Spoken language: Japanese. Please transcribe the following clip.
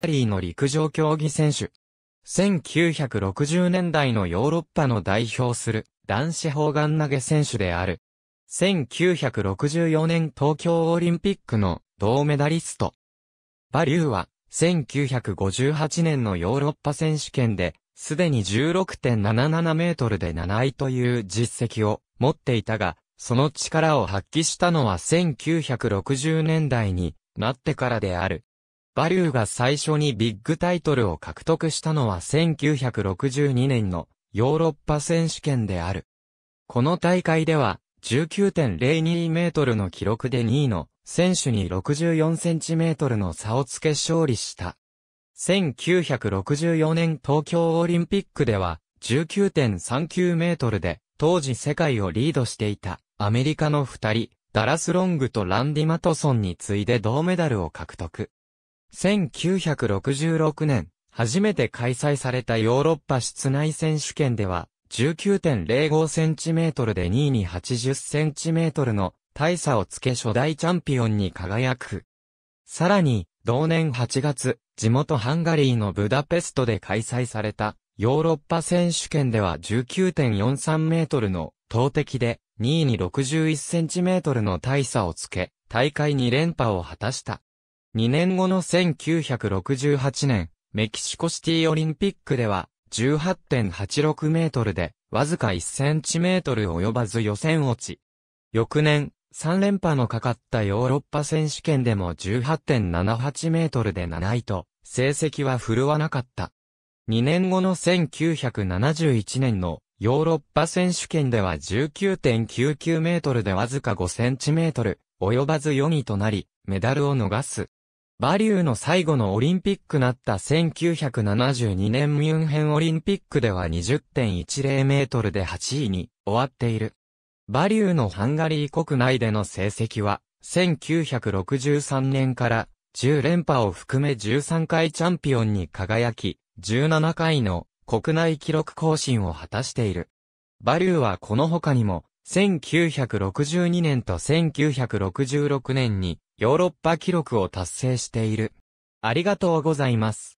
ラリーの陸上競技選手。1960年代のヨーロッパの代表する男子砲丸投げ選手である。1964年東京オリンピックの銅メダリスト。バリューは1958年のヨーロッパ選手権で、すでに16.77メートルで7位という実績を持っていたが、その力を発揮したのは1960年代になってからである。バリューが最初にビッグタイトルを獲得したのは1962年のヨーロッパ選手権である。この大会では19.02メートルの記録で2位の選手に64センチメートルの差をつけ勝利した。1964年東京オリンピックでは19.39メートルで当時世界をリードしていたアメリカの二人、ダラス・ロングとランディ・マトソンに次いで銅メダルを獲得。1966年、初めて開催されたヨーロッパ室内選手権では、19.05センチメートルで2位に80センチメートルの大差をつけ初代チャンピオンに輝く。さらに、同年8月、地元ハンガリーのブダペストで開催されたヨーロッパ選手権では19.43メートルの投擲で2位に61センチメートルの大差をつけ、大会2連覇を果たした。2年後の1968年、メキシコシティオリンピックでは、18.86メートルで、わずか1センチメートル及ばず予選落ち。翌年、3連覇のかかったヨーロッパ選手権でも18.78メートルで7位と、成績は振るわなかった。2年後の1971年のヨーロッパ選手権では19.99メートルでわずか5センチメートル及ばず4位となり、メダルを逃す。バリューの最後のオリンピックなった1972年ミュンヘンオリンピックでは20.10メートルで8位に終わっている。バリューのハンガリー国内での成績は、1963年から10連覇を含め13回チャンピオンに輝き、17回の国内記録更新を果たしている。バリューはこの他にも、1962年と1966年にヨーロッパ記録を達成している。ありがとうございます。